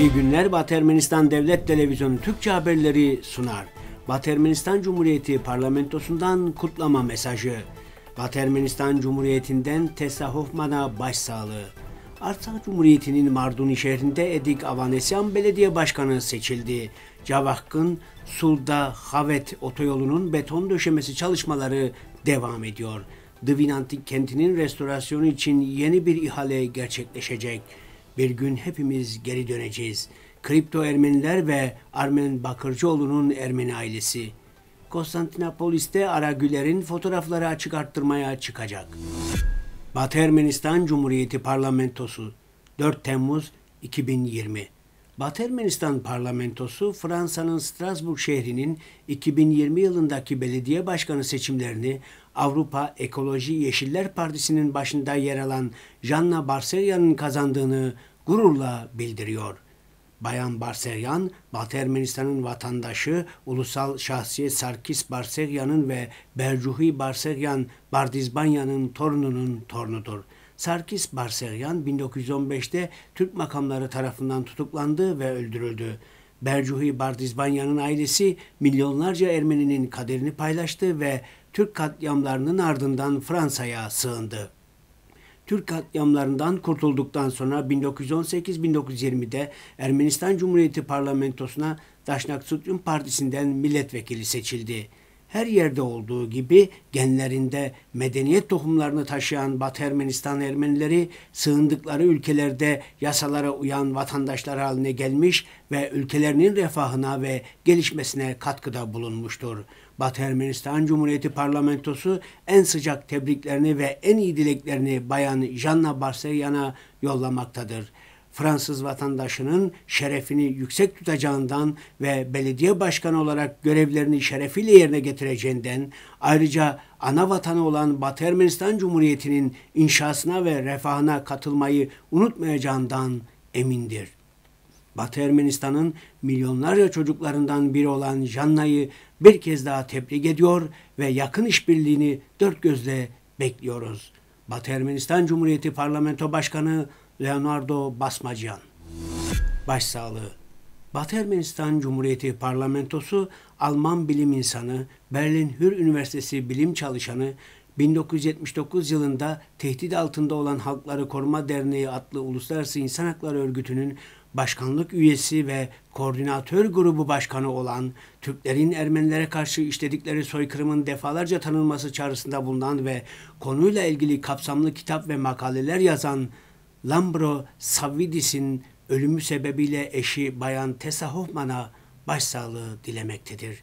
İyi günler Batı Ermenistan Devlet Televizyonu Türkçe haberleri sunar. Batı Ermenistan Cumhuriyeti parlamentosundan kutlama mesajı. Batı Ermenistan Cumhuriyeti'nden Tessa Hoffman'a başsağlığı. Artsakh Cumhuriyeti'nin Marduni şehrinde Edik Avanesyan Belediye Başkanı seçildi. Cavakkın, Sulda, Havet otoyolunun beton döşemesi çalışmaları devam ediyor. Dvinantik kentinin restorasyonu için yeni bir ihale gerçekleşecek. Bir gün hepimiz geri döneceğiz. Kripto Ermeniler ve Armen Bakırcıoğlu'nun Ermeni ailesi. Konstantinopolis'te Aragüler'in fotoğrafları açık arttırmaya çıkacak. Batı Ermenistan Cumhuriyeti Parlamentosu 4 Temmuz 2020 Batı Ermenistan Parlamentosu Fransa'nın Strasbourg şehrinin 2020 yılındaki belediye başkanı seçimlerini Avrupa Ekoloji Yeşiller Partisi'nin başında yer alan Janna Barselyan'ın kazandığını gururla bildiriyor. Bayan Barseryan, Batı Ermenistan'ın vatandaşı, ulusal şahsiyet Sarkis Barseryan'ın ve Bercuhi Barseryan Bardizbanya'nın torununun torunudur. Sarkis Barseryan 1915'te Türk makamları tarafından tutuklandı ve öldürüldü. Bercuhi Bardizbanya'nın ailesi milyonlarca Ermeninin kaderini paylaştı ve Türk katliamlarının ardından Fransa'ya sığındı. Türk katliamlarından kurtulduktan sonra 1918-1920'de Ermenistan Cumhuriyeti Parlamentosu'na Daşnak Sutyun Partisi'nden milletvekili seçildi her yerde olduğu gibi genlerinde medeniyet tohumlarını taşıyan Batı Ermenistan Ermenileri sığındıkları ülkelerde yasalara uyan vatandaşlar haline gelmiş ve ülkelerinin refahına ve gelişmesine katkıda bulunmuştur. Batı Ermenistan Cumhuriyeti Parlamentosu en sıcak tebriklerini ve en iyi dileklerini Bayan Janna Barseryan'a yollamaktadır. Fransız vatandaşının şerefini yüksek tutacağından ve belediye başkanı olarak görevlerini şerefiyle yerine getireceğinden, ayrıca ana vatanı olan Batı Ermenistan Cumhuriyeti'nin inşasına ve refahına katılmayı unutmayacağından emindir. Batı Ermenistan'ın milyonlarca çocuklarından biri olan Janna'yı bir kez daha tebrik ediyor ve yakın işbirliğini dört gözle bekliyoruz. Batı Ermenistan Cumhuriyeti Parlamento Başkanı Leonardo Basmacan. Başsağlığı. Batı Ermenistan Cumhuriyeti Parlamentosu Alman bilim insanı, Berlin Hür Üniversitesi bilim çalışanı, 1979 yılında tehdit altında olan Halkları Koruma Derneği adlı Uluslararası İnsan Hakları Örgütü'nün başkanlık üyesi ve koordinatör grubu başkanı olan Türklerin Ermenilere karşı işledikleri soykırımın defalarca tanınması çağrısında bulunan ve konuyla ilgili kapsamlı kitap ve makaleler yazan Lambro Savvidisin ölümü sebebiyle eşi Bayan Tessa Hoffman'a başsağlığı dilemektedir.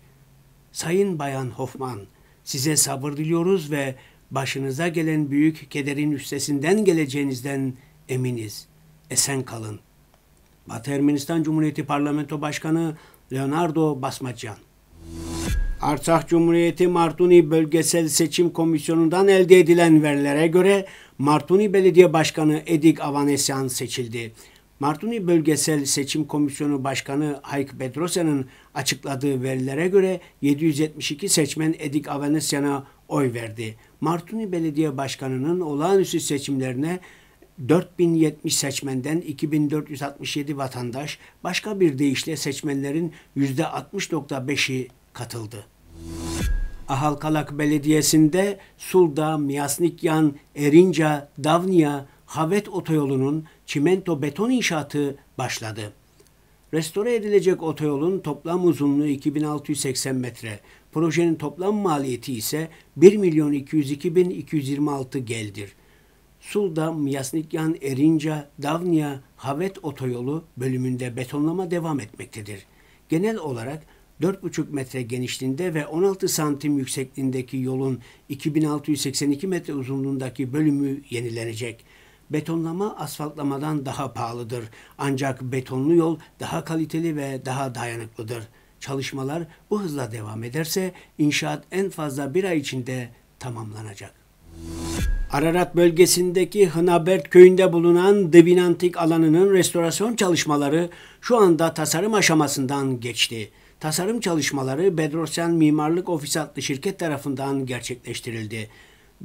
Sayın Bayan Hoffman, size sabır diliyoruz ve başınıza gelen büyük kederin üstesinden geleceğinizden eminiz. Esen kalın. Batı Ermenistan Cumhuriyeti Parlamento Başkanı Leonardo Basmacyan Artsakh Cumhuriyeti Martuni Bölgesel Seçim Komisyonu'ndan elde edilen verilere göre Martuni Belediye Başkanı Edik Avanesyan seçildi. Martuni Bölgesel Seçim Komisyonu Başkanı Hayk Bedrosya'nın açıkladığı verilere göre 772 seçmen Edik Avanesyan'a oy verdi. Martuni Belediye Başkanı'nın olağanüstü seçimlerine 4070 seçmenden 2467 vatandaş, başka bir deyişle seçmenlerin %60.5'i katıldı. Ahalkalak Belediyesi'nde Sulda, Miyasnikyan, Erinca, Davnia, Havet otoyolunun çimento beton inşaatı başladı. Restore edilecek otoyolun toplam uzunluğu 2680 metre. Projenin toplam maliyeti ise 1 milyon 202 bin 226 geldir. Sulda, Miyasnikyan, Erinca, Davnia, Havet otoyolu bölümünde betonlama devam etmektedir. Genel olarak 4,5 metre genişliğinde ve 16 santim yüksekliğindeki yolun 2682 metre uzunluğundaki bölümü yenilenecek. Betonlama asfaltlamadan daha pahalıdır. Ancak betonlu yol daha kaliteli ve daha dayanıklıdır. Çalışmalar bu hızla devam ederse inşaat en fazla bir ay içinde tamamlanacak. Ararat bölgesindeki Hınabert köyünde bulunan Devinantik alanının restorasyon çalışmaları şu anda tasarım aşamasından geçti. Tasarım çalışmaları Bedrosyan Mimarlık Ofisatlı şirket tarafından gerçekleştirildi.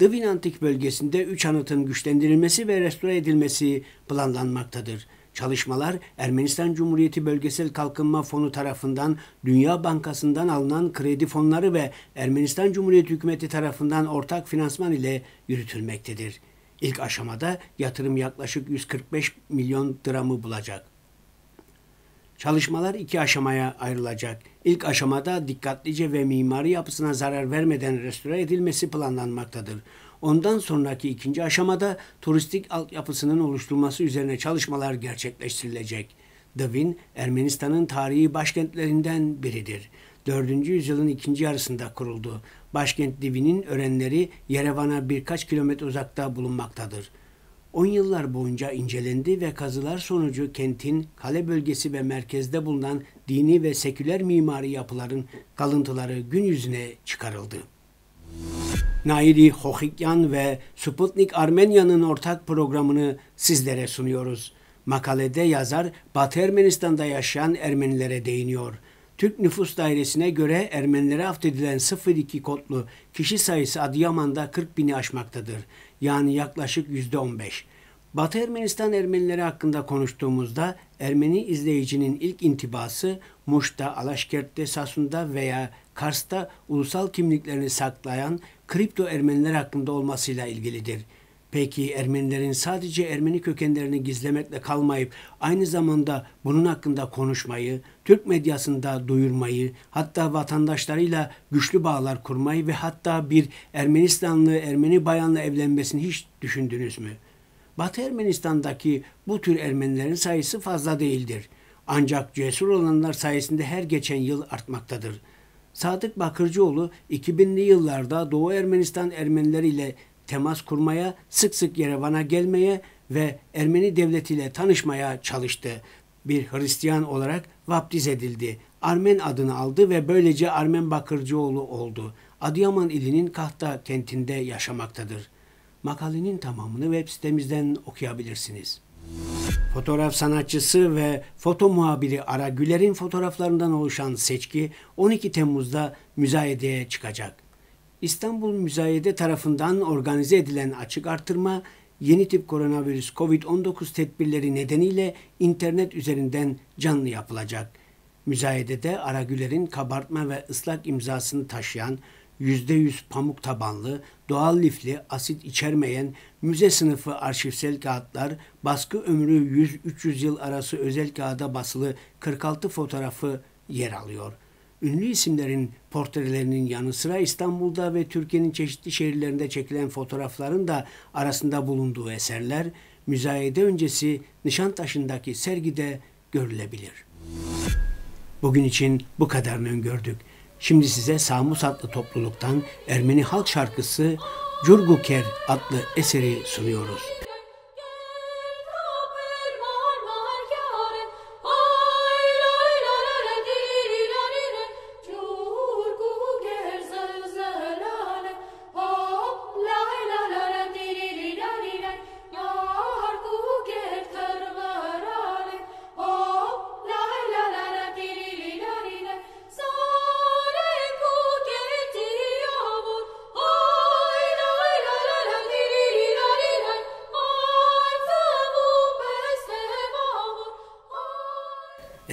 Divin Antik bölgesinde 3 anıtın güçlendirilmesi ve restore edilmesi planlanmaktadır. Çalışmalar Ermenistan Cumhuriyeti Bölgesel Kalkınma Fonu tarafından Dünya Bankası'ndan alınan kredi fonları ve Ermenistan Cumhuriyeti Hükümeti tarafından ortak finansman ile yürütülmektedir. İlk aşamada yatırım yaklaşık 145 milyon dramı bulacak. Çalışmalar iki aşamaya ayrılacak. İlk aşamada dikkatlice ve mimari yapısına zarar vermeden restore edilmesi planlanmaktadır. Ondan sonraki ikinci aşamada turistik altyapısının oluşturulması üzerine çalışmalar gerçekleştirilecek. Davin, Ermenistan'ın tarihi başkentlerinden biridir. 4. yüzyılın ikinci yarısında kuruldu. Başkent Divin'in örenleri Yerevan'a birkaç kilometre uzakta bulunmaktadır. 10 yıllar boyunca incelendi ve kazılar sonucu kentin kale bölgesi ve merkezde bulunan dini ve seküler mimari yapıların kalıntıları gün yüzüne çıkarıldı. Nairi Hohikyan ve Sputnik Armenya'nın ortak programını sizlere sunuyoruz. Makalede yazar Batı Ermenistan'da yaşayan Ermenilere değiniyor.'' Türk Nüfus Dairesi'ne göre Ermenilere affedilen 02 kodlu kişi sayısı Adıyaman'da 40 bini aşmaktadır. Yani yaklaşık %15. Batı Ermenistan Ermenileri hakkında konuştuğumuzda Ermeni izleyicinin ilk intibası Muş'ta, Alaşkert'te, Sasun'da veya Kars'ta ulusal kimliklerini saklayan kripto Ermeniler hakkında olmasıyla ilgilidir.'' Peki Ermenilerin sadece Ermeni kökenlerini gizlemekle kalmayıp aynı zamanda bunun hakkında konuşmayı, Türk medyasında duyurmayı, hatta vatandaşlarıyla güçlü bağlar kurmayı ve hatta bir Ermenistanlı Ermeni bayanla evlenmesini hiç düşündünüz mü? Batı Ermenistan'daki bu tür Ermenilerin sayısı fazla değildir. Ancak cesur olanlar sayesinde her geçen yıl artmaktadır. Sadık Bakırcıoğlu 2000'li yıllarda Doğu Ermenistan Ermenileri ile temas kurmaya, sık sık Yerevan'a gelmeye ve Ermeni devletiyle tanışmaya çalıştı. Bir Hristiyan olarak vaptiz edildi. Armen adını aldı ve böylece Armen Bakırcıoğlu oldu. Adıyaman ilinin Kahta kentinde yaşamaktadır. Makalenin tamamını web sitemizden okuyabilirsiniz. Fotoğraf sanatçısı ve foto muhabiri Ara Güler'in fotoğraflarından oluşan seçki 12 Temmuz'da müzayedeye çıkacak. İstanbul Müzayede tarafından organize edilen açık artırma, yeni tip koronavirüs COVID-19 tedbirleri nedeniyle internet üzerinden canlı yapılacak. Müzayedede Aragüler'in kabartma ve ıslak imzasını taşıyan %100 pamuk tabanlı, doğal lifli, asit içermeyen, müze sınıfı arşivsel kağıtlar, baskı ömrü 100-300 yıl arası özel kağıda basılı 46 fotoğrafı yer alıyor ünlü isimlerin portrelerinin yanı sıra İstanbul'da ve Türkiye'nin çeşitli şehirlerinde çekilen fotoğrafların da arasında bulunduğu eserler müzayede öncesi Nişantaşı'ndaki sergide görülebilir. Bugün için bu kadarını öngördük. Şimdi size Samus adlı topluluktan Ermeni halk şarkısı Curguker adlı eseri sunuyoruz.